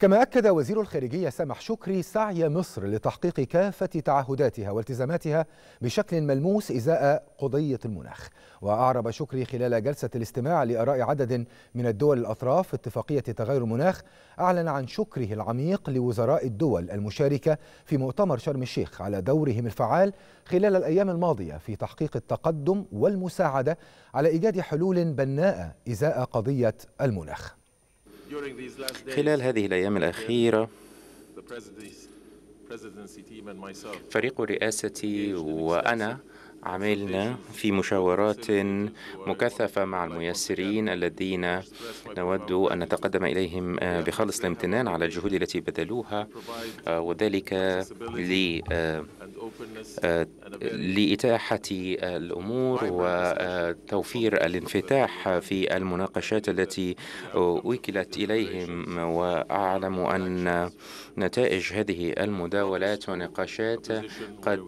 كما أكد وزير الخارجية سامح شكري سعي مصر لتحقيق كافة تعهداتها والتزاماتها بشكل ملموس إزاء قضية المناخ وأعرب شكري خلال جلسة الاستماع لآراء عدد من الدول الأطراف في اتفاقية تغير المناخ أعلن عن شكره العميق لوزراء الدول المشاركة في مؤتمر شرم الشيخ على دورهم الفعال خلال الأيام الماضية في تحقيق التقدم والمساعدة على إيجاد حلول بناءة إزاء قضية المناخ خلال هذه الأيام الأخيرة فريق رئاستي وأنا عملنا في مشاورات مكثفة مع الميسرين الذين نود أن نتقدم إليهم آه، بخالص الامتنان على الجهود التي بذلوها آه، وذلك ل آه، لإتاحة الأمور وتوفير الانفتاح في المناقشات التي وكلت إليهم وأعلم أن نتائج هذه المداولات ونقاشات قد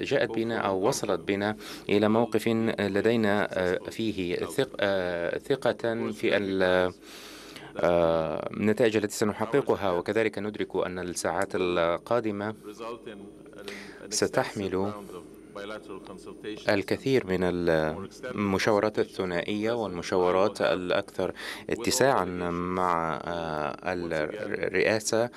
جاءت بنا أو وصلت بنا إلى موقف لدينا فيه ثقة في النتائج التي سنحققها وكذلك ندرك أن الساعات القادمة ستحمل الكثير من المشاورات الثنائية والمشاورات الأكثر اتساعا مع الرئاسة